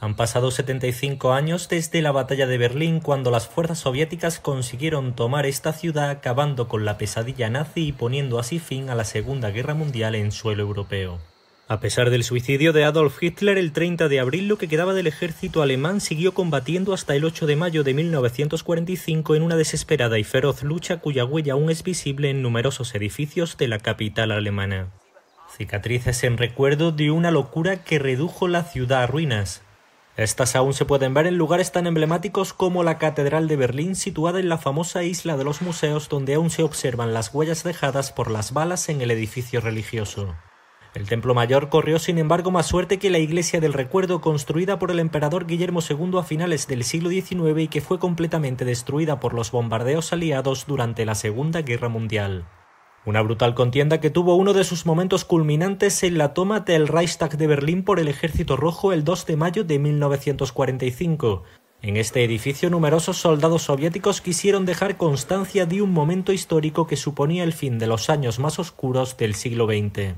Han pasado 75 años desde la batalla de Berlín cuando las fuerzas soviéticas consiguieron tomar esta ciudad acabando con la pesadilla nazi y poniendo así fin a la Segunda Guerra Mundial en suelo europeo. A pesar del suicidio de Adolf Hitler el 30 de abril, lo que quedaba del ejército alemán siguió combatiendo hasta el 8 de mayo de 1945 en una desesperada y feroz lucha cuya huella aún es visible en numerosos edificios de la capital alemana. Cicatrices en recuerdo de una locura que redujo la ciudad a ruinas, estas aún se pueden ver en lugares tan emblemáticos como la Catedral de Berlín, situada en la famosa isla de los museos donde aún se observan las huellas dejadas por las balas en el edificio religioso. El templo mayor corrió sin embargo más suerte que la iglesia del recuerdo construida por el emperador Guillermo II a finales del siglo XIX y que fue completamente destruida por los bombardeos aliados durante la Segunda Guerra Mundial. Una brutal contienda que tuvo uno de sus momentos culminantes en la toma del Reichstag de Berlín por el Ejército Rojo el 2 de mayo de 1945. En este edificio numerosos soldados soviéticos quisieron dejar constancia de un momento histórico que suponía el fin de los años más oscuros del siglo XX.